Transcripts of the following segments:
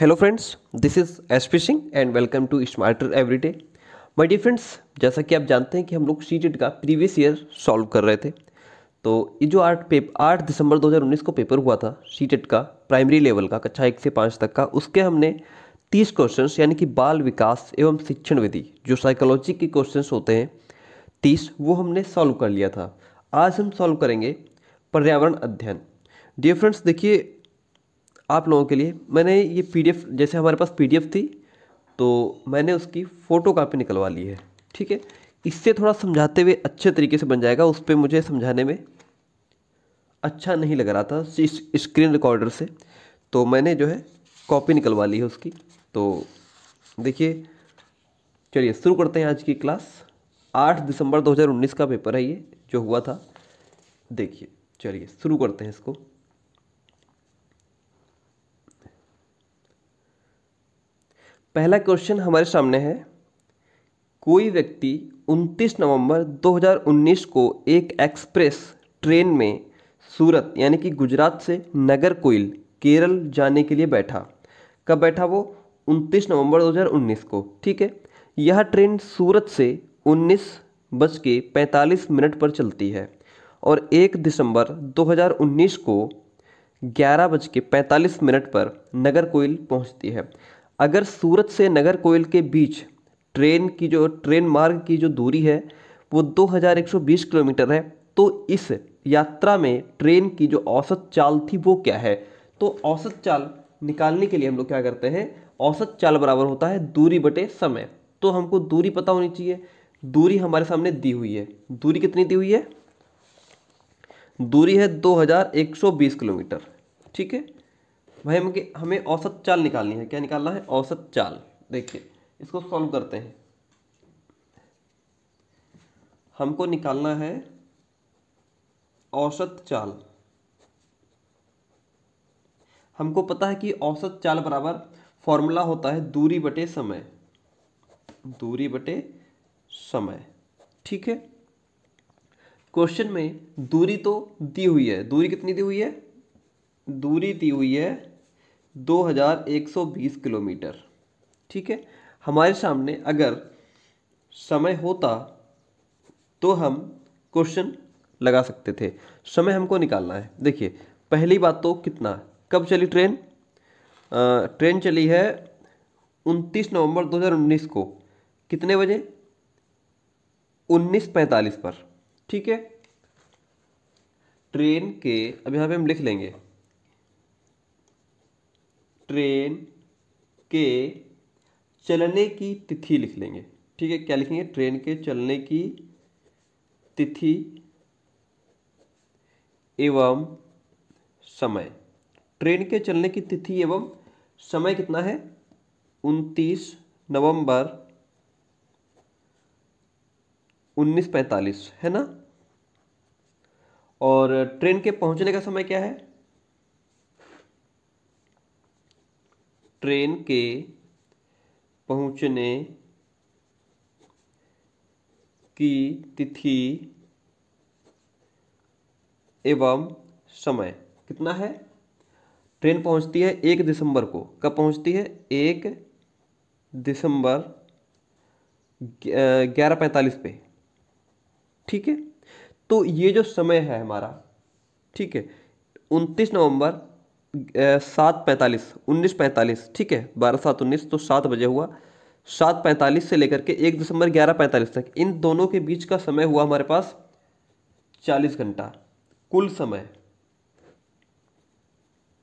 hello friends this is S P Singh and welcome to smarter everyday my dear friends जैसा कि आप जानते हैं कि हम लोग सी टेट का प्रीवियस ईयर सॉल्व कर रहे थे तो ये जो आठ पेप आठ दिसंबर 2019 को पेपर हुआ था सी टेट का प्राइमरी लेवल का कक्षा एक से पाँच तक का उसके हमने तीस क्वेश्चन यानी कि बाल विकास एवं शिक्षण विधि जो साइकोलॉजी के क्वेश्चन होते हैं तीस वो हमने सॉल्व कर लिया था आज हम सॉल्व करेंगे पर्यावरण अध्ययन डियर फ्रेंड्स देखिए आप लोगों के लिए मैंने ये पीडीएफ जैसे हमारे पास पीडीएफ थी तो मैंने उसकी फ़ोटो कापी निकलवा ली है ठीक है इससे थोड़ा समझाते हुए अच्छे तरीके से बन जाएगा उस पर मुझे समझाने में अच्छा नहीं लग रहा था इस स्क्रीन रिकॉर्डर से तो मैंने जो है कॉपी निकलवा ली है उसकी तो देखिए चलिए शुरू करते हैं आज की क्लास 8 दिसंबर 2019 का पेपर है ये जो हुआ था देखिए चलिए शुरू करते हैं इसको पहला क्वेश्चन हमारे सामने है कोई व्यक्ति 29 नवंबर 2019 को एक एक्सप्रेस ट्रेन में सूरत यानी कि गुजरात से नगर कोइल केरल जाने के लिए बैठा कब बैठा वो 29 नवंबर 2019 को ठीक है यह ट्रेन सूरत से उन्नीस बज के पैंतालीस मिनट पर चलती है और 1 दिसंबर 2019 को ग्यारह बज के पैंतालीस मिनट पर नगर कोइल पहुंचती है अगर सूरत से नगर कोयल के बीच ट्रेन की जो ट्रेन मार्ग की जो दूरी है वो 2120 किलोमीटर है तो इस यात्रा में ट्रेन की जो औसत चाल थी वो क्या है तो औसत चाल निकालने के लिए हम लोग क्या करते हैं औसत चाल बराबर होता है दूरी बटे समय तो हमको दूरी पता होनी चाहिए दूरी हमारे सामने दी हुई है दूरी कितनी दी हुई है दूरी है 2120 किलोमीटर ठीक है भाई हम हमें औसत चाल निकालनी है क्या निकालना है औसत चाल देखिए इसको सॉल्व करते हैं हमको निकालना है औसत चाल हमको पता है कि औसत चाल बराबर फॉर्मूला होता है दूरी बटे समय दूरी बटे समय ठीक है क्वेश्चन में दूरी तो दी हुई है दूरी कितनी दी हुई है दूरी दी हुई है 2120 किलोमीटर ठीक है हमारे सामने अगर समय होता तो हम क्वेश्चन लगा सकते थे समय हमको निकालना है देखिए पहली बात तो कितना कब चली ट्रेन आ, ट्रेन चली है 29 नवंबर 2019 को कितने बजे 19:45 पर ठीक है ट्रेन के अब यहाँ पे हम लिख लेंगे ट्रेन के चलने की तिथि लिख लेंगे ठीक है क्या लिखेंगे ट्रेन के चलने की तिथि एवं समय ट्रेन के चलने की तिथि एवं समय कितना है उनतीस नवंबर 1945 है ना और ट्रेन के पहुंचने का समय क्या है ट्रेन के पहुंचने की तिथि एवं समय कितना है ट्रेन पहुंचती है एक दिसंबर को कब पहुंचती है एक दिसंबर ग्यारह पैंतालीस पे ठीक है तो ये जो समय है हमारा ठीक है उनतीस नवंबर सात पैंतालीस उन्नीस पैंतालीस ठीक है बारह सात उन्नीस तो सात बजे हुआ सात पैंतालीस से लेकर के एक दिसंबर ग्यारह पैंतालीस तक इन दोनों के बीच का समय हुआ हमारे पास चालीस घंटा कुल समय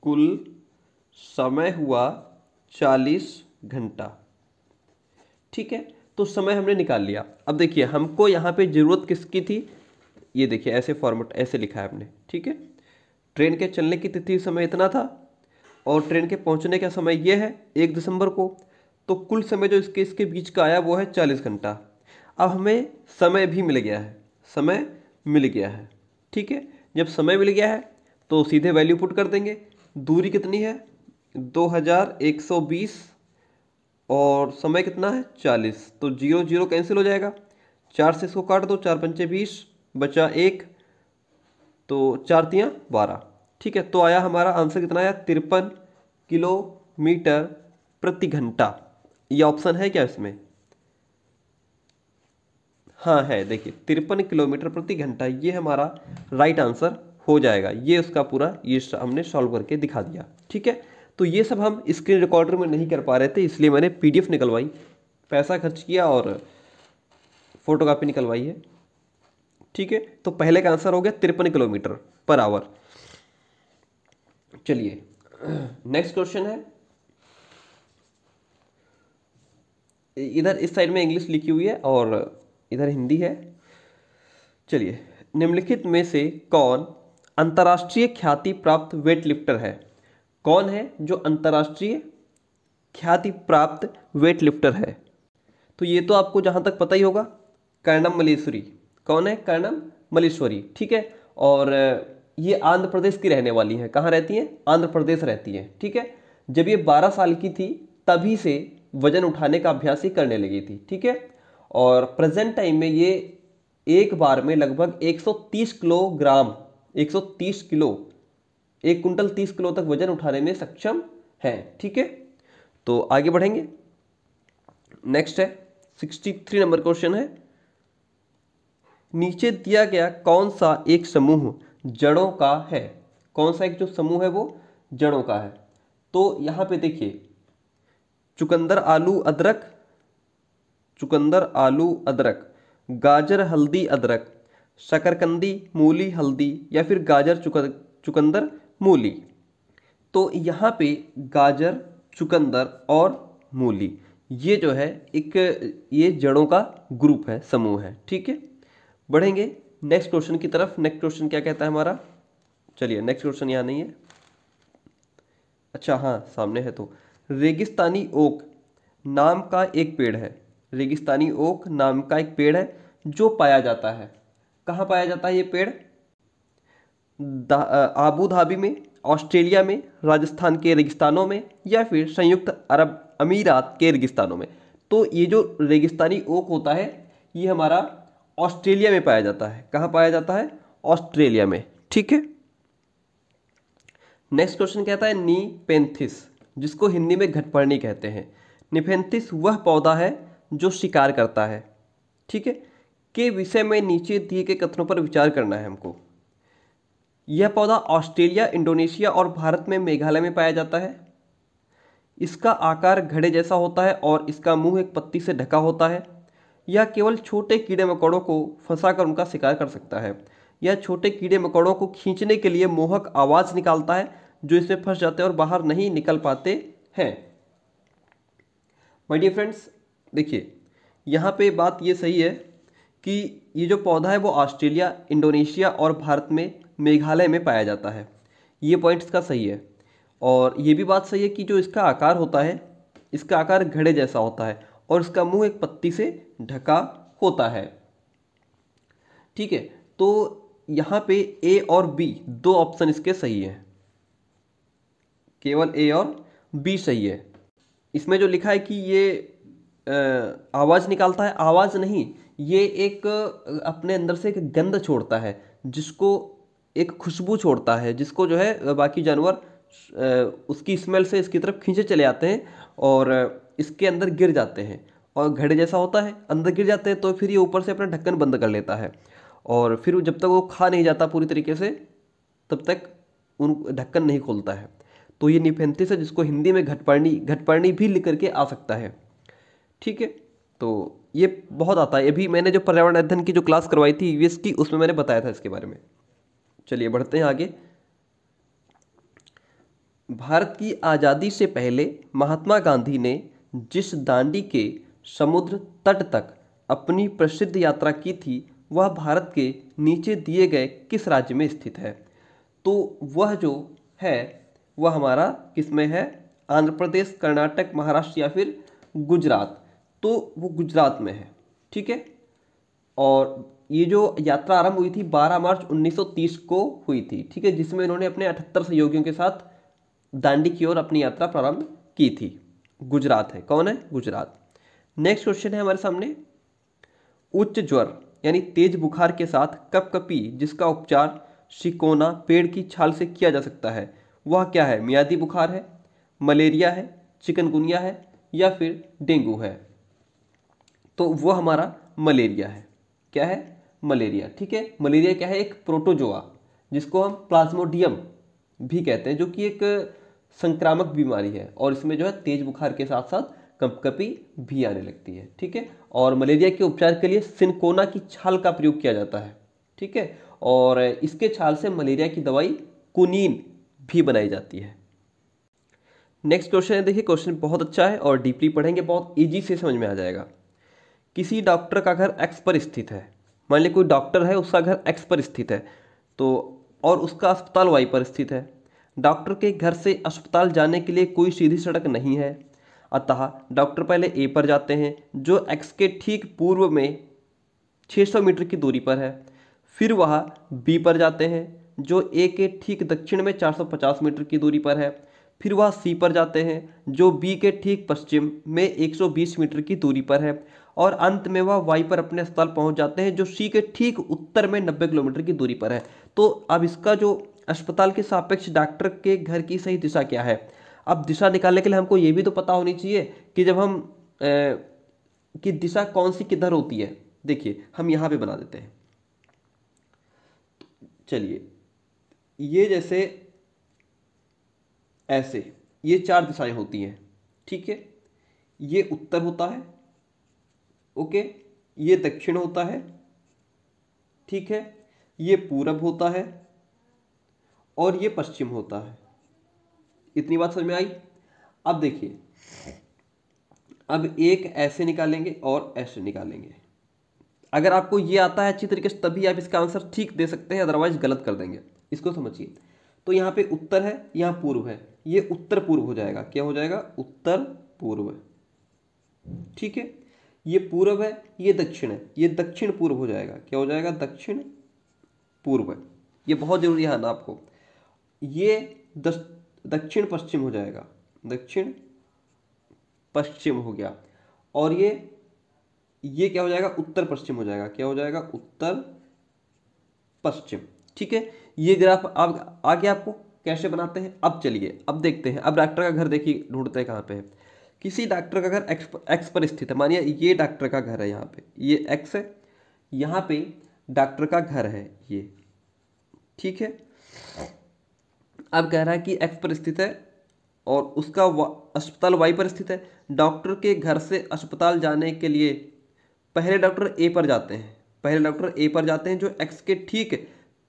कुल समय हुआ चालीस घंटा ठीक है तो समय हमने निकाल लिया अब देखिए हमको यहाँ पे ज़रूरत किसकी थी ये देखिए ऐसे फॉर्मेट ऐसे लिखा है हमने ठीक है ट्रेन के चलने की तिथि समय इतना था और ट्रेन के पहुंचने का समय यह है एक दिसंबर को तो कुल समय जो इसके इसके बीच का आया वो है चालीस घंटा अब हमें समय भी मिल गया है समय मिल गया है ठीक है जब समय मिल गया है तो सीधे वैल्यू पुट कर देंगे दूरी कितनी है 2120 और समय कितना है 40 तो जीरो जीरो कैंसिल हो जाएगा चार से इसको काट दो चार पंचे बीस बचा एक तो चार तिया बारह ठीक है तो आया हमारा आंसर कितना आया तिरपन किलोमीटर प्रति घंटा ये ऑप्शन है क्या इसमें हाँ है देखिए तिरपन किलोमीटर प्रति घंटा ये हमारा राइट आंसर हो जाएगा ये उसका पूरा ये हमने सॉल्व करके दिखा दिया ठीक है तो ये सब हम स्क्रीन रिकॉर्डर में नहीं कर पा रहे थे इसलिए मैंने पीडीएफ निकलवाई पैसा खर्च किया और फोटोकॉपी निकलवाई है ठीक है तो पहले का आंसर हो गया तिरपन किलोमीटर पर आवर चलिए नेक्स्ट क्वेश्चन है इधर इस साइड में इंग्लिश लिखी हुई है और इधर हिंदी है चलिए निम्नलिखित में से कौन अंतर्राष्ट्रीय ख्याति प्राप्त वेट लिफ्टर है कौन है जो अंतर्राष्ट्रीय ख्याति प्राप्त वेट लिफ्टर है तो ये तो आपको जहाँ तक पता ही होगा कर्णम मलेश्वरी कौन है कर्णम मलेश्वरी ठीक है और ये आंध्र प्रदेश की रहने वाली है कहाँ रहती है आंध्र प्रदेश रहती है ठीक है जब ये बारह साल की थी तभी से वजन उठाने का अभ्यास ही करने लगी थी ठीक है और प्रेजेंट टाइम में ये एक बार में लगभग 130 किलोग्राम 130 किलो एक कुंटल 30 किलो तक वजन उठाने में सक्षम है ठीक है तो आगे बढ़ेंगे नेक्स्ट है 63 नंबर क्वेश्चन है नीचे दिया गया कौन सा एक समूह जड़ों का है कौन सा एक जो समूह है वो जड़ों का है तो यहाँ पे देखिए चुकंदर आलू अदरक चुकंदर आलू अदरक गाजर हल्दी अदरक शकरकंदी मूली हल्दी या फिर गाजर चुक चुकंदर मूली तो यहाँ पे गाजर चुकंदर और मूली ये जो है एक ये जड़ों का ग्रुप है समूह है ठीक है बढ़ेंगे नेक्स्ट क्वेश्चन की तरफ नेक्स्ट क्वेश्चन क्या कहता है हमारा चलिए नेक्स्ट क्वेश्चन यहाँ नहीं है अच्छा हाँ सामने है तो रेगिस्तानी ओक नाम का एक पेड़ है रेगिस्तानी ओक नाम का एक पेड़ है जो पाया जाता है कहाँ पाया जाता है ये पेड़ आबू धाबी में ऑस्ट्रेलिया में राजस्थान के रेगिस्तानों में या फिर संयुक्त अरब अमीरात के रेगिस्तानों में तो ये जो रेगिस्तानी ओक होता है ये हमारा ऑस्ट्रेलिया में पाया जाता है कहाँ पाया जाता है ऑस्ट्रेलिया में ठीक है नेक्स्ट क्वेश्चन कहता है निपेंथिस जिसको हिंदी में घटपर्णी कहते हैं निपेंथिस वह पौधा है जो शिकार करता है ठीक है के विषय में नीचे दिए गए कथनों पर विचार करना है हमको यह पौधा ऑस्ट्रेलिया इंडोनेशिया और भारत में मेघालय में पाया जाता है इसका आकार घड़े जैसा होता है और इसका मुंह एक पत्ती से ढका होता है यह केवल छोटे कीड़े मकोड़ों को फंसाकर उनका शिकार कर सकता है यह छोटे कीड़े मकोड़ों को खींचने के लिए मोहक आवाज़ निकालता है जो इसमें फंस जाते हैं और बाहर नहीं निकल पाते हैं माय डियर फ्रेंड्स देखिए यहाँ पे बात ये सही है कि ये जो पौधा है वो ऑस्ट्रेलिया इंडोनेशिया और भारत में मेघालय में पाया जाता है ये पॉइंट्स का सही है और ये भी बात सही है कि जो इसका आकार होता है इसका आकार घड़े जैसा होता है और इसका मुंह एक पत्ती से ढका होता है ठीक है तो यहां पे ए और बी दो ऑप्शन इसके सही है केवल ए और बी सही है इसमें जो लिखा है कि ये आवाज़ निकालता है आवाज़ नहीं ये एक अपने अंदर से एक गंध छोड़ता है जिसको एक खुशबू छोड़ता है जिसको जो है बाकी जानवर उसकी स्मेल से इसकी तरफ खींचे चले आते हैं और इसके अंदर गिर जाते हैं और घड़े जैसा होता है अंदर गिर जाते हैं तो फिर ये ऊपर से अपना ढक्कन बंद कर लेता है और फिर जब तक वो खा नहीं जाता पूरी तरीके से तब तक उन ढक्कन नहीं खोलता है तो ये निफेंथिस है जिसको हिंदी में घटपर्णी घटपर्णी भी लिख करके आ सकता है ठीक है तो ये बहुत आता है अभी मैंने जो पर्यावरण अध्ययन की जो क्लास करवाई थी यूएस की उसमें मैंने बताया था इसके बारे में चलिए बढ़ते हैं आगे भारत की आज़ादी से पहले महात्मा गांधी ने जिस दांडी के समुद्र तट तक अपनी प्रसिद्ध यात्रा की थी वह भारत के नीचे दिए गए किस राज्य में स्थित है तो वह जो है वह हमारा किसमें है आंध्र प्रदेश कर्नाटक महाराष्ट्र या फिर गुजरात तो वो गुजरात में है ठीक है और ये जो यात्रा आरंभ हुई थी 12 मार्च 1930 को हुई थी ठीक है जिसमें इन्होंने अपने अठहत्तर सहयोगियों के साथ दांडी की ओर अपनी यात्रा प्रारंभ की थी गुजरात है कौन है गुजरात नेक्स्ट क्वेश्चन है हमारे सामने उच्च ज्वर यानी तेज बुखार के साथ कपकपी जिसका उपचार शिकोना पेड़ की छाल से किया जा सकता है वह क्या है मियादी बुखार है मलेरिया है चिकनगुनिया है या फिर डेंगू है तो वह हमारा मलेरिया है क्या है मलेरिया ठीक है मलेरिया क्या है एक प्रोटोजोआ जिसको हम प्लाज्मोडियम भी कहते हैं जो कि एक संक्रामक बीमारी है और इसमें जो है तेज बुखार के साथ साथ कपकपी भी आने लगती है ठीक है और मलेरिया के उपचार के लिए सिनकोना की छाल का प्रयोग किया जाता है ठीक है और इसके छाल से मलेरिया की दवाई कुनीन भी बनाई जाती है नेक्स्ट क्वेश्चन है देखिए क्वेश्चन बहुत अच्छा है और डीपली पढ़ेंगे बहुत ईजी से समझ में आ जाएगा किसी डॉक्टर का घर एक्स पर स्थित है मान लीजिए कोई डॉक्टर है उसका घर एक्स पर स्थित है तो और उसका अस्पताल वाई पर स्थित है डॉक्टर के घर से अस्पताल जाने के लिए कोई सीधी सड़क नहीं है अतः डॉक्टर पहले ए पर जाते हैं जो एक्स के ठीक पूर्व में 600 मीटर की दूरी पर है फिर वह बी पर जाते हैं जो ए के ठीक दक्षिण में 450 मीटर की दूरी पर है फिर वह सी पर जाते हैं जो बी के ठीक पश्चिम में 120 मीटर की दूरी पर है और अंत में वह वाई पर अपने अस्पताल पहुंच जाते हैं जो सी के ठीक उत्तर में 90 किलोमीटर की दूरी पर है तो अब इसका जो अस्पताल के सापेक्ष डॉक्टर के घर की सही दिशा क्या है अब दिशा निकालने के लिए हमको ये भी तो पता होनी चाहिए कि जब हम ए, कि दिशा कौन सी किधर होती है देखिए हम यहाँ पे बना देते हैं चलिए ये जैसे ऐसे ये चार दिशाएं होती हैं ठीक है ये उत्तर होता है ओके ये दक्षिण होता है ठीक है ये पूरब होता है और ये पश्चिम होता है इतनी बात समझ में आई अब देखिए अब एक ऐसे निकालेंगे और ऐसे निकालेंगे अगर आपको ये आता है अच्छी तरीके से तभी आप इसका आंसर ठीक दे सकते हैं अदरवाइज गलत कर देंगे इसको समझिए तो यहाँ पे उत्तर है यहाँ पूर्व है ये उत्तर पूर्व हो जाएगा क्या हो जाएगा उत्तर पूर्व ठीक है ये पूर्व है ये दक्षिण है ये दक्षिण पूर्व हो जाएगा क्या हो जाएगा दक्षिण पूर्व ये बहुत जरूरी है ना आपको ये दक्षिण पश्चिम हो जाएगा दक्षिण पश्चिम हो गया और ये ये क्या हो जाएगा उत्तर पश्चिम हो जाएगा क्या हो जाएगा उत्तर पश्चिम ठीक है ये ग्राफ आप गया आपको कैसे बनाते हैं अब चलिए अब देखते हैं अब डॉक्टर का घर देखिए ढूंढते हैं कहाँ पे है किसी डॉक्टर का घर एक्स एक्स पर स्थित है मानिए ये डॉक्टर का घर है यहाँ पे ये एक्स है यहाँ पे डॉक्टर का घर है ये ठीक है अब कह रहा है कि एक्स पर स्थित है और उसका वा, अस्पताल वाई पर स्थित है डॉक्टर के घर से अस्पताल जाने के लिए पहले डॉक्टर ए पर जाते हैं पहले डॉक्टर ए पर जाते हैं जो एक्स के ठीक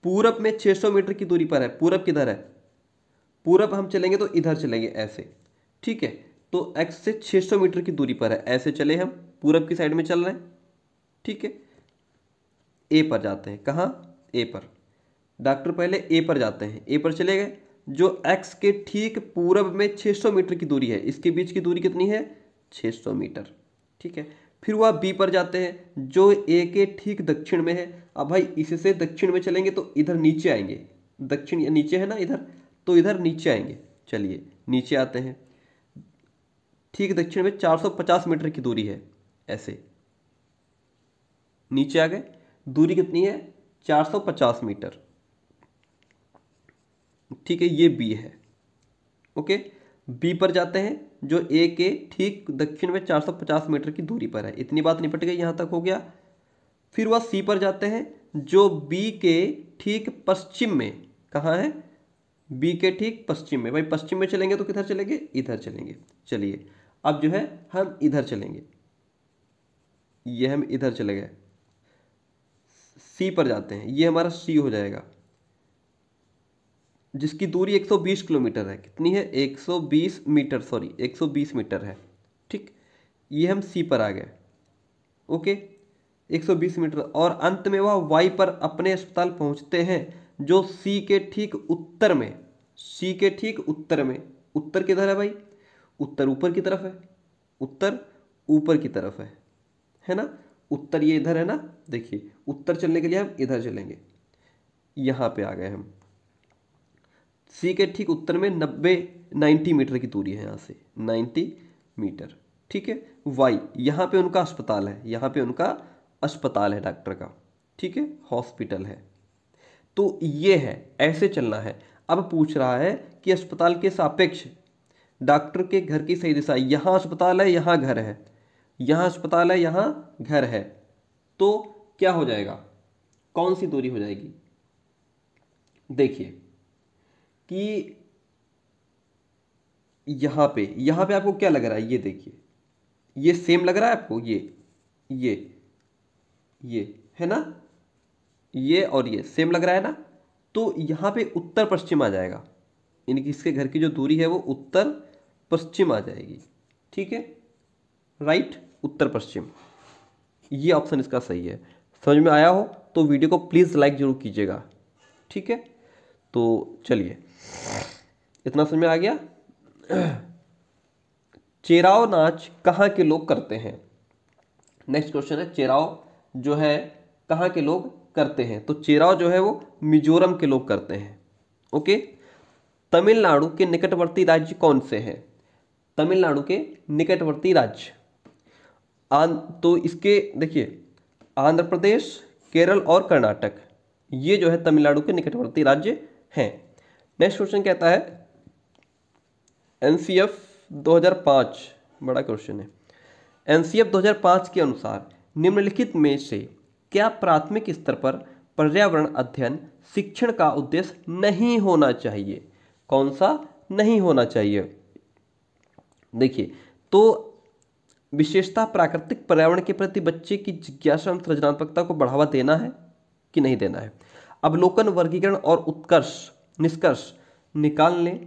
पूरब में 600 मीटर की दूरी पर है पूरब किधर है पूरब हम चलेंगे तो इधर चलेंगे ऐसे ठीक है तो एक्स से 600 मीटर की दूरी पर है ऐसे चले हम पूरब की साइड में चल रहे हैं ठीक है ए पर जाते हैं कहाँ ए पर डॉक्टर पहले ए पर जाते हैं ए पर चले गए जो एक्स के ठीक पूरब में 600 मीटर की दूरी है इसके बीच की दूरी कितनी है 600 मीटर ठीक है फिर वह बी पर जाते हैं जो ए के ठीक दक्षिण में है अब भाई इससे दक्षिण में चलेंगे तो इधर नीचे आएंगे दक्षिण या नीचे है ना इधर तो इधर नीचे आएंगे चलिए नीचे आते हैं ठीक दक्षिण में 450 मीटर की दूरी है ऐसे नीचे आ गए दूरी कितनी है 450 मीटर ठीक है ये बी है ओके बी पर जाते हैं जो ए के ठीक दक्षिण में 450 मीटर की दूरी पर है इतनी बात निपट गई यहाँ तक हो गया फिर वह सी पर जाते हैं जो बी के ठीक पश्चिम में कहाँ है बी के ठीक पश्चिम में भाई पश्चिम में चलेंगे तो किधर चलेंगे इधर चलेंगे चलिए अब जो है हम इधर चलेंगे ये हम इधर चले गए सी पर जाते हैं ये हमारा सी हो जाएगा जिसकी दूरी 120 किलोमीटर है कितनी है 120 मीटर सॉरी 120 मीटर है ठीक ये हम सी पर आ गए ओके 120 मीटर और अंत में वह वाई पर अपने अस्पताल पहुंचते हैं जो सी के ठीक उत्तर में सी के ठीक उत्तर में उत्तर किधर है भाई उत्तर ऊपर की तरफ है उत्तर ऊपर की तरफ है है ना उत्तर ये इधर है ना देखिए उत्तर चलने के लिए हम इधर चलेंगे यहाँ पे आ गए हम सी के ठीक उत्तर में नब्बे नाइन्टी मीटर की दूरी है यहाँ से नाइन्टी मीटर ठीक है वाई यहाँ पे उनका अस्पताल है यहाँ पे उनका अस्पताल है डॉक्टर का ठीक है हॉस्पिटल है तो ये है ऐसे चलना है अब पूछ रहा है कि अस्पताल के सापेक्ष डॉक्टर के घर की सही दिशा यहाँ अस्पताल है यहाँ घर है यहाँ अस्पताल है यहाँ घर है तो क्या हो जाएगा कौन सी दूरी हो जाएगी देखिए कि यहाँ पे यहाँ पे आपको क्या लग रहा है ये देखिए ये सेम लग रहा है आपको ये ये ये है ना ये और ये सेम लग रहा है ना तो यहाँ पे उत्तर पश्चिम आ जाएगा यानी कि इसके घर की जो दूरी है वो उत्तर पश्चिम आ जाएगी ठीक है राइट उत्तर पश्चिम ये ऑप्शन इसका सही है समझ में आया हो तो वीडियो को प्लीज़ लाइक ज़रूर कीजिएगा ठीक है तो चलिए इतना समझ में आ गया चेराव नाच कहाँ के लोग करते हैं नेक्स्ट क्वेश्चन है चेराव जो है कहाँ के लोग करते हैं तो चेराव जो है वो मिजोरम के लोग करते हैं ओके तमिलनाडु के निकटवर्ती राज्य कौन से हैं तमिलनाडु के निकटवर्ती राज्य तो इसके देखिए आंध्र प्रदेश केरल और कर्नाटक ये जो है तमिलनाडु के निकटवर्ती राज्य हैं नेक्स्ट क्वेश्चन कहता है एन सी एफ दो हज़ार बड़ा क्वेश्चन है एन सी एफ दो हज़ार के अनुसार निम्नलिखित में से क्या प्राथमिक स्तर पर पर्यावरण अध्ययन शिक्षण का उद्देश्य नहीं होना चाहिए कौन सा नहीं होना चाहिए देखिए तो विशेषता प्राकृतिक पर्यावरण के प्रति बच्चे की जिज्ञासा सृजनात्मकता को बढ़ावा देना है कि नहीं देना है अवलोकन वर्गीकरण और उत्कर्ष निष्कर्ष निकालने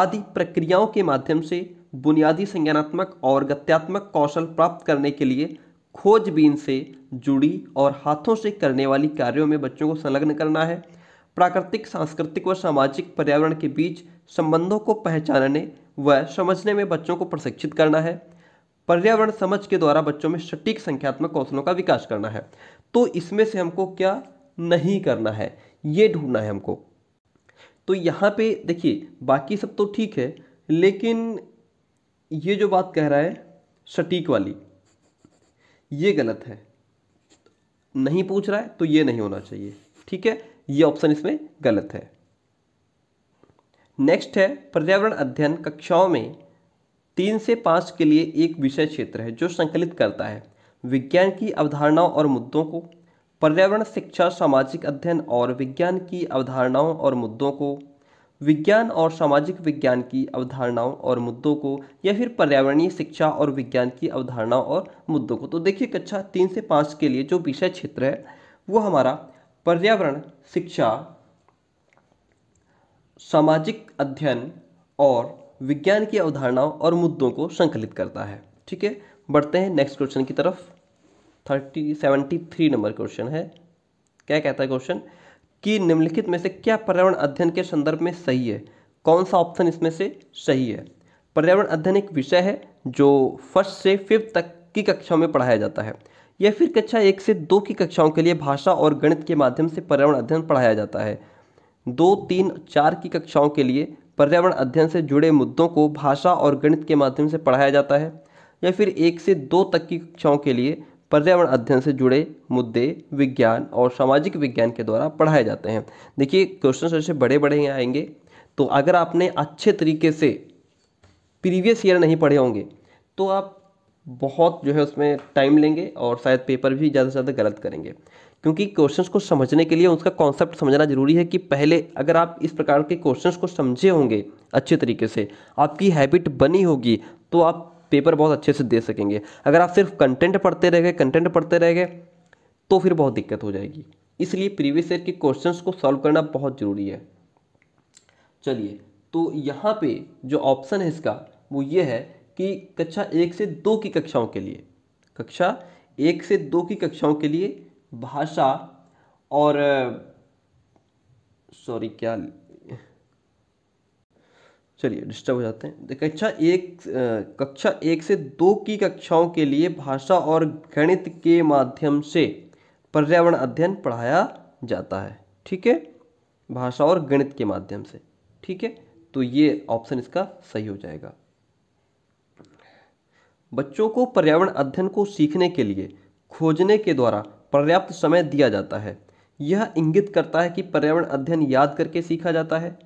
आदि प्रक्रियाओं के माध्यम से बुनियादी संज्ञानात्मक और गत्यात्मक कौशल प्राप्त करने के लिए खोजबीन से जुड़ी और हाथों से करने वाली कार्यों में बच्चों को संलग्न करना है प्राकृतिक सांस्कृतिक व सामाजिक पर्यावरण के बीच संबंधों को पहचानने व समझने में बच्चों को प्रशिक्षित करना है पर्यावरण समझ के द्वारा बच्चों में सटीक संख्यात्मक कौशलों का विकास करना है तो इसमें से हमको क्या नहीं करना है ये ढूंढना है हमको तो यहाँ पे देखिए बाकी सब तो ठीक है लेकिन ये जो बात कह रहा है सटीक वाली ये गलत है नहीं पूछ रहा है तो ये नहीं होना चाहिए ठीक है ये ऑप्शन इसमें गलत है नेक्स्ट है पर्यावरण अध्ययन कक्षाओं में तीन से पाँच के लिए एक विषय क्षेत्र है जो संकलित करता है विज्ञान की अवधारणाओं और मुद्दों को पर्यावरण शिक्षा सामाजिक अध्ययन और विज्ञान की अवधारणाओं और मुद्दों को विज्ञान और सामाजिक विज्ञान की अवधारणाओं और मुद्दों को या फिर पर्यावरणीय शिक्षा और विज्ञान की अवधारणाओं और मुद्दों को तो देखिए कक्षा तीन से पाँच के लिए जो विषय क्षेत्र है वो हमारा पर्यावरण शिक्षा सामाजिक अध्ययन और विज्ञान की अवधारणाओं और मुद्दों को संकलित करता है ठीक है बढ़ते हैं नेक्स्ट क्वेश्चन की तरफ thirty seventy three number question है क्या कहता है क्वेश्चन कि निम्नलिखित में से क्या पर्यावरण अध्ययन के संदर्भ में सही है कौन सा ऑप्शन इसमें से सही है पर्यावरण अध्ययन एक विषय है जो फर्स्ट से फिफ्थ तक की कक्षाओं में पढ़ाया जाता है या फिर कक्षा एक से दो की कक्षाओं के लिए भाषा और गणित के माध्यम से पर्यावरण अध्ययन पढ़ाया जाता है दो तीन चार की कक्षाओं के लिए पर्यावरण अध्ययन से जुड़े मुद्दों को भाषा और गणित के माध्यम से पढ़ाया जाता है या फिर एक से दो तक की कक्षाओं के लिए पर्यावरण अध्ययन से जुड़े मुद्दे विज्ञान और सामाजिक विज्ञान के द्वारा पढ़ाए जाते हैं देखिए क्वेश्चन ऐसे बड़े बड़े ही आएंगे तो अगर आपने अच्छे तरीके से प्रीवियस ईयर नहीं पढ़े होंगे तो आप बहुत जो है उसमें टाइम लेंगे और शायद पेपर भी ज़्यादा से ज़्यादा गलत करेंगे क्योंकि क्वेश्चंस को समझने के लिए उसका कॉन्सेप्ट समझना ज़रूरी है कि पहले अगर आप इस प्रकार के क्वेश्चंस को समझे होंगे अच्छे तरीके से आपकी हैबिट बनी होगी तो आप पेपर बहुत अच्छे से दे सकेंगे अगर आप सिर्फ कंटेंट पढ़ते रह गए कंटेंट पढ़ते रह गए तो फिर बहुत दिक्कत हो जाएगी इसलिए प्रीवियस ईयर के क्वेश्चंस को सॉल्व करना बहुत ज़रूरी है चलिए तो यहाँ पे जो ऑप्शन है इसका वो ये है कि कक्षा एक से दो की कक्षाओं के लिए कक्षा एक से दो की कक्षाओं के लिए भाषा और सॉरी क्या चलिए डिस्टर्ब हो जाते हैं कक्षा एक कक्षा एक से दो की कक्षाओं के लिए भाषा और गणित के माध्यम से पर्यावरण अध्ययन पढ़ाया जाता है ठीक है भाषा और गणित के माध्यम से ठीक है तो ये ऑप्शन इसका सही हो जाएगा बच्चों को पर्यावरण अध्ययन को सीखने के लिए खोजने के द्वारा पर्याप्त समय दिया जाता है यह इंगित करता है कि पर्यावरण अध्ययन याद करके सीखा जाता है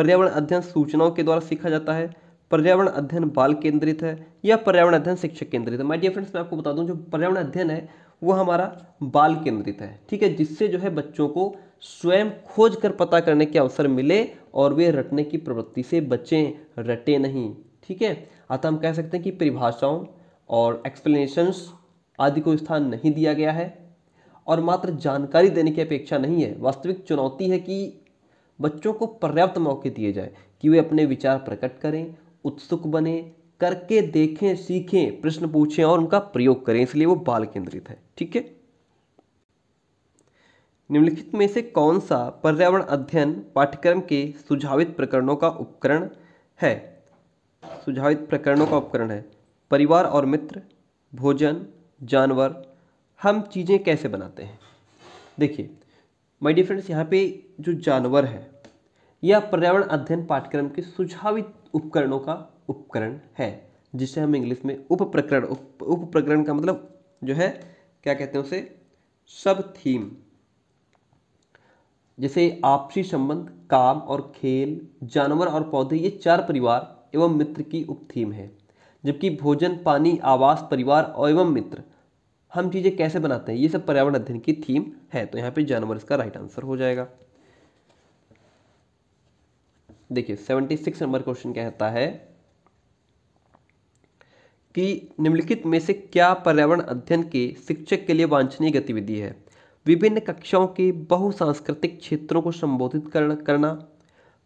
पर्यावरण अध्ययन सूचनाओं के द्वारा सीखा जाता है पर्यावरण अध्ययन बाल केंद्रित है या पर्यावरण अध्ययन शिक्षक केंद्रित है माय डियर फ्रेंड्स मैं आपको बता दूं जो पर्यावरण अध्ययन है वो हमारा बाल केंद्रित है ठीक है जिससे जो है बच्चों को स्वयं खोज कर पता करने के अवसर मिले और वे रटने की प्रवृत्ति से बचें रटे नहीं ठीक है अतः हम कह सकते हैं कि परिभाषाओं और एक्सप्लेनेशंस आदि को स्थान नहीं दिया गया है और मात्र जानकारी देने की अपेक्षा नहीं है वास्तविक चुनौती है कि बच्चों को पर्याप्त मौके दिए जाए कि वे अपने विचार प्रकट करें उत्सुक बने करके देखें सीखें प्रश्न पूछें और उनका प्रयोग करें इसलिए वो बाल केंद्रित है ठीक है निम्नलिखित में से कौन सा पर्यावरण अध्ययन पाठ्यक्रम के सुझावित प्रकरणों का उपकरण है सुझावित प्रकरणों का उपकरण है परिवार और मित्र भोजन जानवर हम चीज़ें कैसे बनाते हैं देखिए माय डिफ्रेंड्स फ्रेंड्स यहाँ पे जो जानवर है यह पर्यावरण अध्ययन पाठ्यक्रम के सुझावित उपकरणों का उपकरण है जिसे हम इंग्लिश में उप प्रकरण उप, उप प्रकरण का मतलब जो है क्या कहते हैं उसे सब थीम जैसे आपसी संबंध काम और खेल जानवर और पौधे ये चार परिवार एवं मित्र की उप थीम है जबकि भोजन पानी आवास परिवार और एवं मित्र हम चीज़ें कैसे बनाते हैं ये सब पर्यावरण अध्ययन की थीम है तो यहाँ पे जानवर इसका राइट आंसर हो जाएगा देखिए सेवेंटी सिक्स नंबर क्वेश्चन कहता है कि निम्नलिखित में से क्या पर्यावरण अध्ययन के शिक्षक के लिए वांछनीय गतिविधि है विभिन्न कक्षाओं के बहुसांस्कृतिक क्षेत्रों को संबोधित करना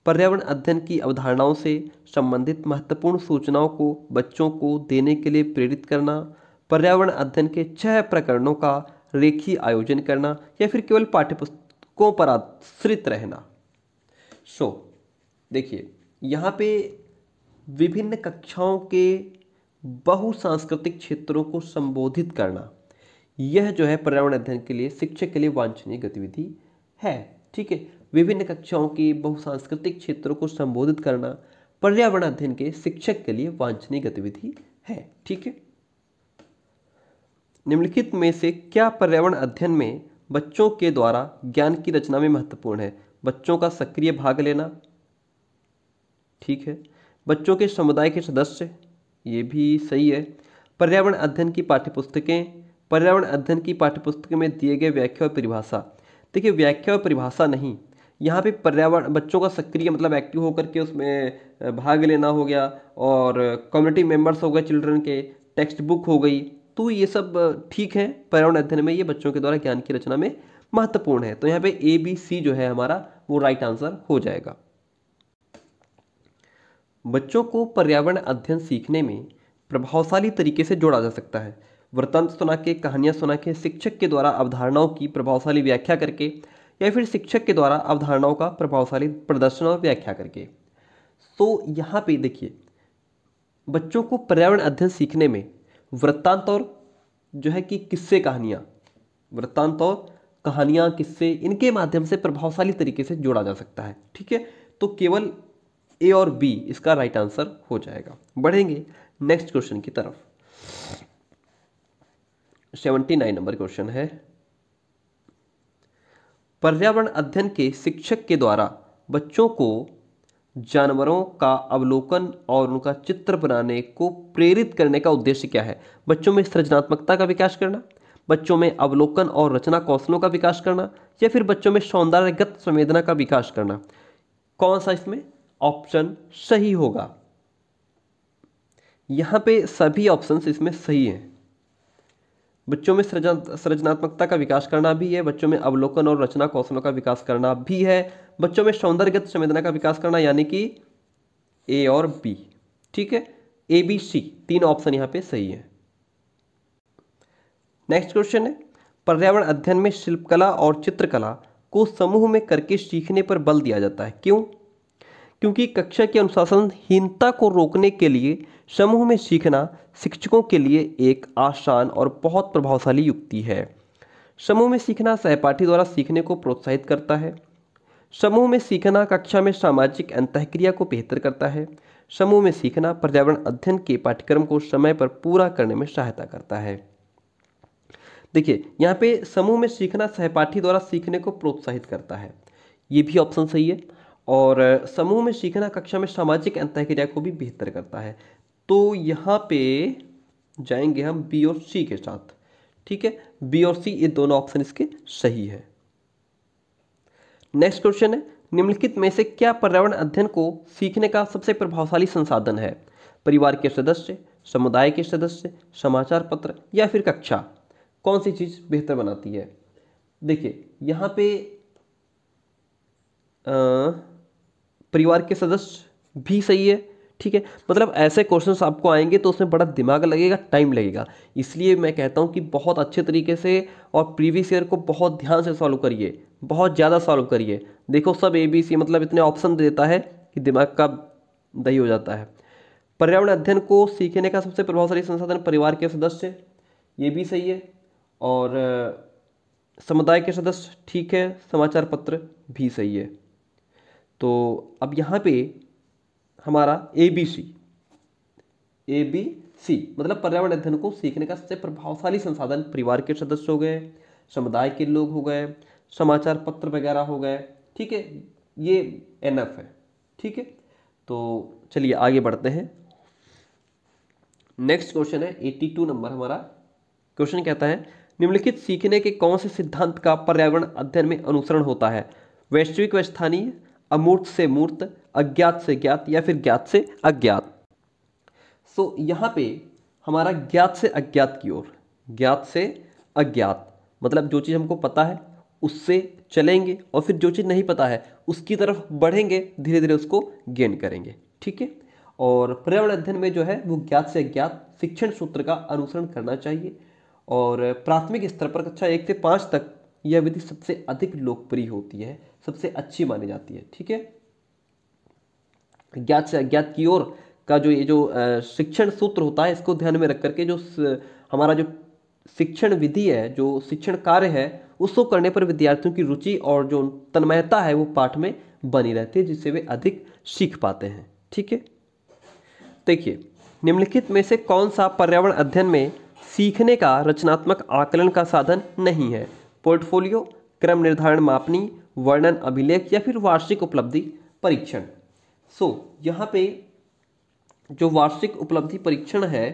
पर्यावरण अध्ययन की अवधारणाओं से संबंधित महत्वपूर्ण सूचनाओं को बच्चों को देने के लिए प्रेरित करना पर्यावरण अध्ययन के छह प्रकरणों का रेखी आयोजन करना या फिर केवल पाठ्यपुस्तकों पर आश्रित रहना सो so, देखिए यहाँ पे विभिन्न कक्षाओं के बहुसांस्कृतिक क्षेत्रों को संबोधित करना यह जो है पर्यावरण अध्ययन के लिए शिक्षक के लिए वांछनीय गतिविधि है ठीक है विभिन्न कक्षाओं के बहुसांस्कृतिक क्षेत्रों को संबोधित करना पर्यावरण अध्ययन के शिक्षक के लिए वांछनीय गतिविधि है ठीक है निम्नलिखित में से क्या पर्यावरण अध्ययन में बच्चों के द्वारा ज्ञान की रचना में महत्वपूर्ण है बच्चों का सक्रिय भाग लेना ठीक है बच्चों के समुदाय के सदस्य ये भी सही है पर्यावरण अध्ययन की पाठ्यपुस्तकें पर्यावरण अध्ययन की पाठ्यपुस्तक में दिए गए व्याख्या और परिभाषा देखिए व्याख्या और परिभाषा नहीं यहाँ पे पर्यावरण बच्चों का सक्रिय मतलब एक्टिव होकर के उसमें भाग लेना हो गया और कम्युनिटी मेंबर्स हो गए चिल्ड्रन के टेक्स्ट बुक हो गई तो ये सब ठीक है पर्यावरण अध्ययन में ये बच्चों के द्वारा ज्ञान की रचना में महत्वपूर्ण है तो यहाँ पे ए बी सी जो है हमारा वो राइट आंसर हो जाएगा बच्चों को पर्यावरण अध्ययन सीखने में प्रभावशाली तरीके से जोड़ा जा सकता है वृतंत सुना के कहानियाँ सुना के शिक्षक के द्वारा अवधारणाओं की प्रभावशाली व्याख्या करके या फिर शिक्षक के द्वारा अवधारणाओं का प्रभावशाली प्रदर्शन और व्याख्या करके सो तो यहाँ पे देखिए बच्चों को पर्यावरण अध्ययन सीखने में वृत्तांत और जो है कि किस्से कहानियाँ वृत्तांत और कहानियाँ किस्से इनके माध्यम से प्रभावशाली तरीके से जोड़ा जा सकता है ठीक है तो केवल ए और बी इसका राइट आंसर हो जाएगा बढ़ेंगे नेक्स्ट क्वेश्चन की तरफ सेवेंटी नाइन नंबर क्वेश्चन है पर्यावरण अध्ययन के शिक्षक के द्वारा बच्चों को जानवरों का अवलोकन और उनका चित्र बनाने को प्रेरित करने का उद्देश्य क्या है बच्चों में सृजनात्मकता का विकास करना बच्चों में अवलोकन और रचना कौशलों का विकास करना या फिर बच्चों में सौंदर्यगत संवेदना का विकास करना कौन सा इसमें ऑप्शन सही होगा यहां पे सभी ऑप्शंस इसमें सही हैं बच्चों में सृजनात्मकता का विकास करना भी है बच्चों में अवलोकन और रचना कौशलों का विकास करना भी है बच्चों में सौंदर्यगत संवेदना का विकास करना यानी कि ए और बी ठीक है ए बी सी तीन ऑप्शन यहां पे सही है नेक्स्ट क्वेश्चन है पर्यावरण अध्ययन में शिल्पकला और चित्रकला को समूह में करके सीखने पर बल दिया जाता है क्यों क्योंकि कक्षा की अनुशासनहीनता को रोकने के लिए समूह में सीखना शिक्षकों के लिए एक आसान और बहुत प्रभावशाली युक्ति है समूह में सीखना सहपाठी द्वारा सीखने को प्रोत्साहित करता है समूह में सीखना कक्षा में सामाजिक अंतःक्रिया को बेहतर करता है समूह में सीखना पर्यावरण अध्ययन के पाठ्यक्रम को समय पर पूरा करने में सहायता करता है देखिए यहाँ पे समूह में सीखना सहपाठी द्वारा सीखने को प्रोत्साहित करता है ये भी ऑप्शन सही है और समूह में सीखना कक्षा में सामाजिक अंतःक्रिया को भी बेहतर करता है तो यहाँ पे जाएंगे हम बी और सी के साथ ठीक है बी और सी ये दोनों ऑप्शन इसके सही है नेक्स्ट क्वेश्चन है निम्नलिखित में से क्या पर्यावरण अध्ययन को सीखने का सबसे प्रभावशाली संसाधन है परिवार के सदस्य समुदाय के सदस्य समाचार पत्र या फिर कक्षा कौन सी चीज़ बेहतर बनाती है देखिए यहाँ पे आ, परिवार के सदस्य भी सही है ठीक है मतलब ऐसे क्वेश्चंस आपको आएंगे तो उसमें बड़ा दिमाग लगेगा टाइम लगेगा इसलिए मैं कहता हूँ कि बहुत अच्छे तरीके से और प्रीवियस ईयर को बहुत ध्यान से सॉल्व करिए बहुत ज़्यादा सॉल्व करिए देखो सब ए बी सी मतलब इतने ऑप्शन देता है कि दिमाग का दही हो जाता है पर्यावरण अध्ययन को सीखने का सबसे प्रभावशाली संसाधन परिवार के सदस्य ये भी सही है और समुदाय के सदस्य ठीक है समाचार पत्र भी सही है तो अब यहाँ पे हमारा A B C A B C मतलब पर्यावरण अध्ययन को सीखने का सबसे प्रभावशाली संसाधन परिवार के सदस्य हो गए समुदाय के लोग हो गए समाचार पत्र वगैरह हो गए ठीक है ये एन एफ है ठीक है तो चलिए आगे बढ़ते हैं नेक्स्ट क्वेश्चन है एट्टी टू नंबर हमारा क्वेश्चन कहता है निम्नलिखित सीखने के कौन से सिद्धांत का पर्यावरण अध्ययन में अनुसरण होता है वैश्विक व स्थानीय अमूर्त से मूर्त अज्ञात से ज्ञात या फिर ज्ञात से अज्ञात सो so, यहाँ पे हमारा ज्ञात से अज्ञात की ओर ज्ञात से अज्ञात मतलब जो चीज़ हमको पता है उससे चलेंगे और फिर जो चीज़ नहीं पता है उसकी तरफ बढ़ेंगे धीरे धीरे उसको गेन करेंगे ठीक है और पर्यावरण अध्ययन में जो है वो ज्ञात से अज्ञात शिक्षण सूत्र का अनुसरण करना चाहिए और प्राथमिक स्तर पर कक्षा एक से पाँच तक यह विधि सबसे अधिक लोकप्रिय होती है सबसे अच्छी मानी जाती है ठीक है ज्ञात अज्ञात की ओर का जो ये जो शिक्षण सूत्र होता है इसको ध्यान में रख करके जो हमारा जो शिक्षण विधि है जो शिक्षण कार्य है उसको करने पर विद्यार्थियों की रुचि और जो तन्मयता है वो पाठ में बनी रहती है जिससे वे अधिक सीख पाते हैं ठीक है देखिए निम्नलिखित में से कौन सा पर्यावरण अध्ययन में सीखने का रचनात्मक आकलन का साधन नहीं है पोर्टफोलियो क्रम निर्धारण मापनी वर्णन अभिलेख या फिर वार्षिक उपलब्धि परीक्षण सो यहाँ पे जो वार्षिक उपलब्धि परीक्षण है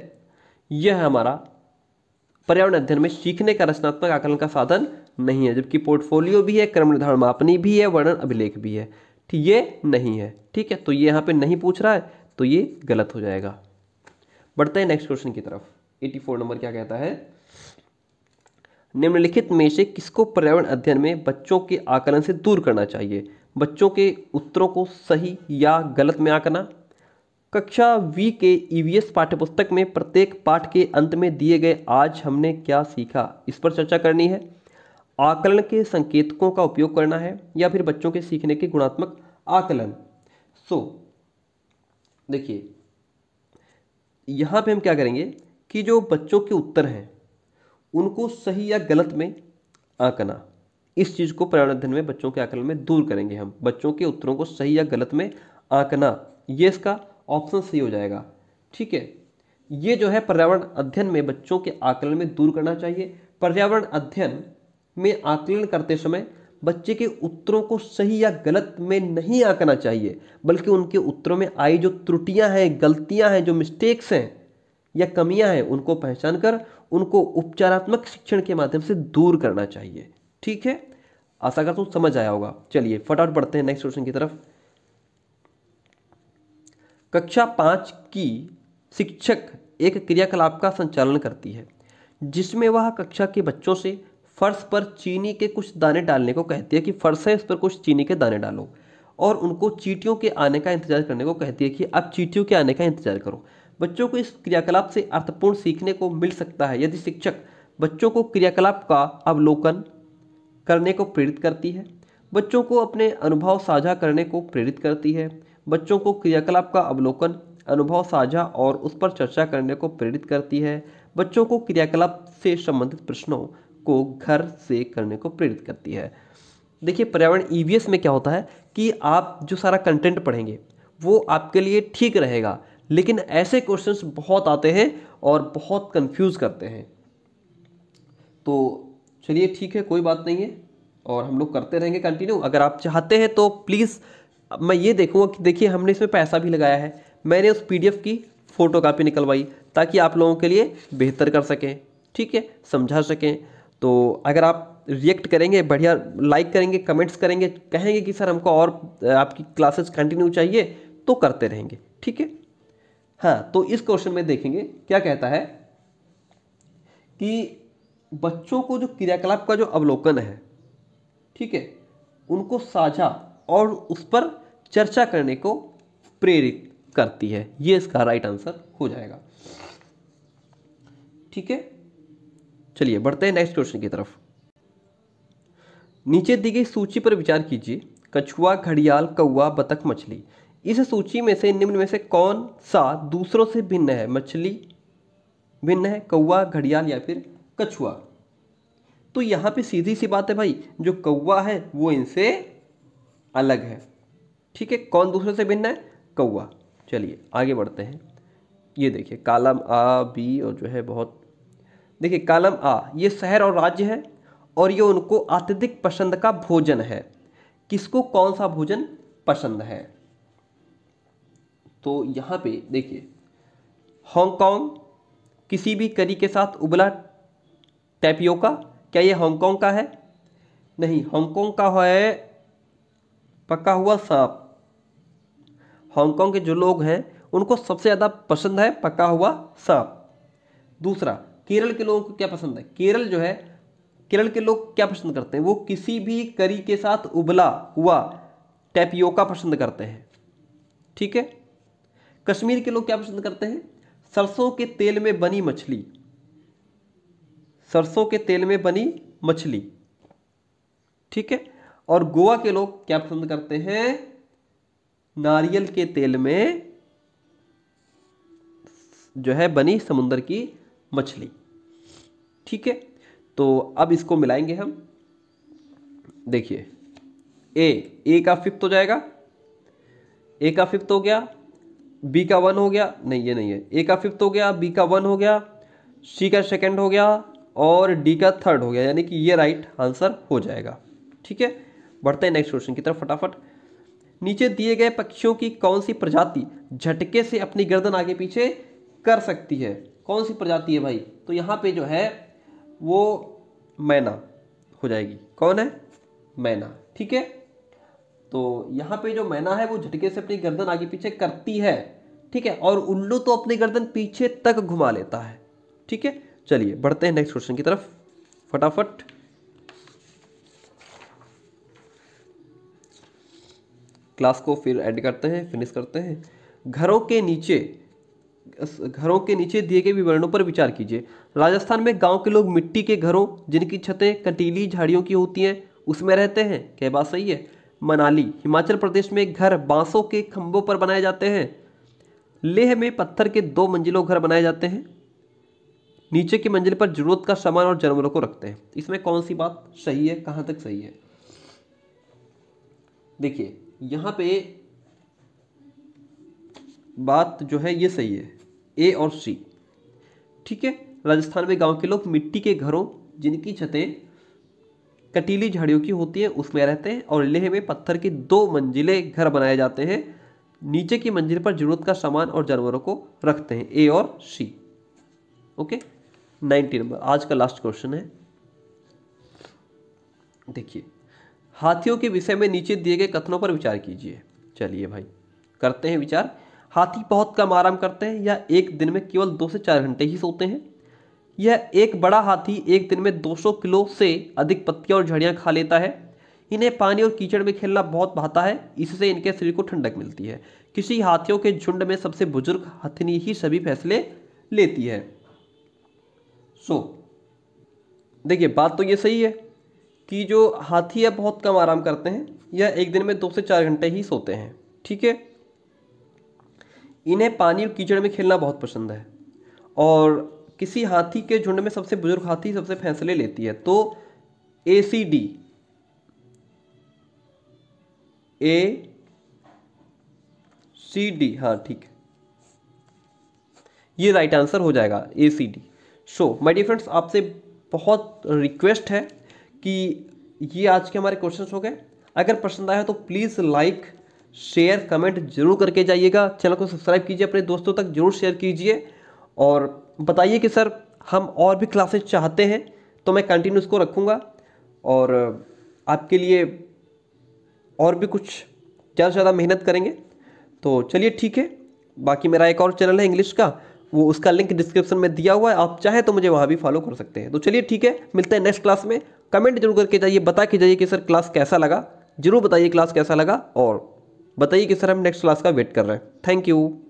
यह हमारा पर्यावरण अध्ययन में सीखने का रचनात्मक आकलन का साधन नहीं है जबकि पोर्टफोलियो भी है क्रम निर्धारण मापनी भी है वर्णन अभिलेख भी है ठीक ये नहीं है ठीक है तो ये यहाँ पे नहीं पूछ रहा है तो ये गलत हो जाएगा बढ़ते हैं नेक्स्ट क्वेश्चन की तरफ 84 नंबर क्या कहता है निम्नलिखित में से किसको पर्यावरण अध्ययन में बच्चों के आकलन से दूर करना चाहिए बच्चों के उत्तरों को सही या गलत में आंकना कक्षा वी के ईवीएस e पाठ्यपुस्तक में प्रत्येक पाठ के अंत में दिए गए आज हमने क्या सीखा इस पर चर्चा करनी है आकलन के संकेतकों का उपयोग करना है या फिर बच्चों के सीखने के गुणात्मक आकलन सो so, देखिए यहाँ पे हम क्या करेंगे कि जो बच्चों के उत्तर हैं उनको सही या गलत में आंकना इस चीज़ को पर्यावरण अध्ययन में बच्चों के आकलन में दूर करेंगे हम बच्चों के उत्तरों को सही या गलत में आंकना ये इसका ऑप्शन सही हो जाएगा ठीक है ये जो है पर्यावरण अध्ययन में बच्चों के आकलन में दूर करना चाहिए पर्यावरण अध्ययन में आकलन करते समय बच्चे के उत्तरों को सही या गलत में नहीं आंकना चाहिए बल्कि उनके उत्तरों में आई जो त्रुटियां हैं गलतियां हैं जो मिस्टेक्स हैं या कमियां हैं उनको पहचान कर उनको उपचारात्मक शिक्षण के माध्यम से दूर करना चाहिए ठीक है आशा करता हूँ समझ आया होगा चलिए फटाफट पढ़ते हैं नेक्स्ट क्वेश्चन की तरफ कक्षा पाँच की शिक्षक एक क्रियाकलाप का संचालन करती है जिसमें वह कक्षा के बच्चों से फर्श पर चीनी के कुछ दाने डालने को कहती है कि फर्श है इस पर कुछ चीनी के दाने डालो और उनको चीटियों के आने का इंतजार करने को कहती है कि अब चीटियों के आने का इंतजार करो बच्चों को इस क्रियाकलाप से अर्थपूर्ण सीखने को मिल सकता है यदि शिक्षक बच्चों को क्रियाकलाप का अवलोकन करने को प्रेरित करती है बच्चों को अपने अनुभव साझा करने को प्रेरित करती है बच्चों को क्रियाकलाप का अवलोकन अनुभव साझा और उस पर चर्चा करने को प्रेरित करती है बच्चों को क्रियाकलाप से संबंधित प्रश्नों को घर से करने को प्रेरित करती है देखिए पर्यावरण ई e में क्या होता है कि आप जो सारा कंटेंट पढ़ेंगे वो आपके लिए ठीक रहेगा लेकिन ऐसे क्वेश्चंस बहुत आते हैं और बहुत कंफ्यूज करते हैं तो चलिए ठीक है कोई बात नहीं है और हम लोग करते रहेंगे कंटिन्यू अगर आप चाहते हैं तो प्लीज़ मैं ये देखूँगा कि देखिए हमने इसमें पैसा भी लगाया है मैंने उस पीडीएफ की फ़ोटो कापी निकलवाई ताकि आप लोगों के लिए बेहतर कर सकें ठीक है समझा सकें तो अगर आप रिएक्ट करेंगे बढ़िया लाइक करेंगे कमेंट्स करेंगे कहेंगे कि सर हमको और आपकी क्लासेस कंटिन्यू चाहिए तो करते रहेंगे ठीक है हाँ तो इस क्वेश्चन में देखेंगे क्या कहता है कि बच्चों को जो क्रियाकलाप का जो अवलोकन है ठीक है उनको साझा और उस पर चर्चा करने को प्रेरित करती है ये इसका राइट आंसर हो जाएगा ठीक है चलिए बढ़ते हैं नेक्स्ट क्वेश्चन की तरफ नीचे दी गई सूची पर विचार कीजिए कछुआ घड़ियाल कौआ बतख मछली इस सूची में से निम्न में से कौन सा दूसरों से भिन्न है मछली भिन्न है कौआ घड़ियाल या फिर कछुआ तो यहाँ पे सीधी सी बात है भाई जो कौआ है वो इनसे अलग है ठीक है कौन दूसरे से भिन्न है कौआ चलिए आगे बढ़ते हैं ये देखिए कालम आ बी और जो है बहुत देखिए कालम आ ये शहर और राज्य है और ये उनको अत्यधिक पसंद का भोजन है किसको कौन सा भोजन पसंद है तो यहाँ पे देखिए हांगकांग किसी भी करी के साथ उबला टैपियोका क्या ये हांगकांग का है नहीं हांगकांग का है पका हुआ सांप हांगकांग के जो लोग हैं उनको सबसे ज़्यादा पसंद है पका हुआ सांप दूसरा केरल के लोगों को क्या पसंद है केरल जो है केरल के लोग क्या पसंद करते हैं वो किसी भी करी के साथ उबला हुआ टैपियोका पसंद करते हैं ठीक है कश्मीर के लोग क्या पसंद करते हैं सरसों के तेल में बनी मछली सरसों के तेल में बनी मछली ठीक है और गोवा के लोग क्या पसंद करते हैं नारियल के तेल में जो है बनी समुंदर की मछली ठीक है तो अब इसको मिलाएंगे हम देखिए ए ए का फिफ्थ हो जाएगा ए का फिफ्थ हो गया बी का वन हो गया नहीं ये नहीं है ए का फिफ्थ हो गया बी का वन हो गया सी का सेकेंड हो गया और डी का थर्ड हो गया यानी कि ये राइट आंसर हो जाएगा ठीक है बढ़ते हैं नेक्स्ट क्वेश्चन की तरफ फटाफट नीचे दिए गए पक्षियों की कौन सी प्रजाति झटके से अपनी गर्दन आगे पीछे कर सकती है कौन सी प्रजाति है भाई तो यहाँ पे जो है वो मैना हो जाएगी कौन है मैना ठीक है तो यहाँ पे जो मैना है वो झटके से अपनी गर्दन आगे पीछे करती है ठीक है और उल्लू तो अपनी गर्दन पीछे तक घुमा लेता है ठीक है चलिए बढ़ते हैं नेक्स्ट क्वेश्चन की तरफ फटाफट क्लास को फिर एड करते हैं फिनिश करते हैं घरों के नीचे घरों के नीचे दिए गए विवरणों पर विचार कीजिए राजस्थान में गांव के लोग मिट्टी के घरों जिनकी छतें कटीली झाड़ियों की होती हैं उसमें रहते हैं क्या बात सही है मनाली हिमाचल प्रदेश में घर बांसों के खंभों पर बनाए जाते हैं लेह में पत्थर के दो मंजिलों घर बनाए जाते हैं नीचे की मंजिल पर जरूरत का सामान और जानवरों को रखते हैं इसमें कौन सी बात सही है कहाँ तक सही है देखिए यहां पे बात जो है ये सही है ए और सी ठीक है राजस्थान में गांव के लोग मिट्टी के घरों जिनकी छतें कटीली झाड़ियों की होती है उसमें रहते हैं और लेह में पत्थर के दो मंजिले घर बनाए जाते हैं नीचे की मंजिल पर जरूरत का सामान और जानवरों को रखते हैं ए और सी ओके नाइनटी नंबर आज का लास्ट क्वेश्चन है देखिए हाथियों के विषय में नीचे दिए गए कथनों पर विचार कीजिए चलिए भाई करते हैं विचार हाथी बहुत कम आराम करते हैं या एक दिन में केवल दो से चार घंटे ही सोते हैं यह एक बड़ा हाथी एक दिन में 200 किलो से अधिक पत्तियां और झड़ियां खा लेता है इन्हें पानी और कीचड़ में खेलना बहुत भाता है इससे इनके शरीर को ठंडक मिलती है किसी हाथियों के झुंड में सबसे बुजुर्ग हथनी ही सभी फैसले लेती है सो so, देखिए बात तो ये सही है कि जो हाथी है बहुत कम आराम करते हैं यह एक दिन में दो से चार घंटे ही सोते हैं ठीक है इन्हें पानी और कीचड़ में खेलना बहुत पसंद है और किसी हाथी के झुंड में सबसे बुजुर्ग हाथी सबसे फैसले लेती है तो ए C D A C D हाँ ठीक है ये राइट आंसर हो जाएगा A C D so my dear friends आपसे बहुत रिक्वेस्ट है कि ये आज के हमारे क्वेश्चन हो गए अगर पसंद आया तो प्लीज़ लाइक शेयर कमेंट जरूर करके जाइएगा चैनल को सब्सक्राइब कीजिए अपने दोस्तों तक जरूर शेयर कीजिए और बताइए कि सर हम और भी क्लासेस चाहते हैं तो मैं कंटिन्यू उसको रखूँगा और आपके लिए और भी कुछ ज़्यादा से ज़्यादा मेहनत करेंगे तो चलिए ठीक है बाकी मेरा एक और चैनल है इंग्लिश का वो उसका लिंक डिस्क्रिप्शन में दिया हुआ है आप चाहें तो मुझे वहाँ भी फॉलो कर सकते हैं तो चलिए ठीक है मिलते हैं नेक्स्ट क्लास में कमेंट जरूर करके जाइए बता के जाइए कि सर क्लास कैसा लगा जरूर बताइए क्लास कैसा लगा और बताइए कि सर हम नेक्स्ट क्लास का वेट कर रहे हैं थैंक यू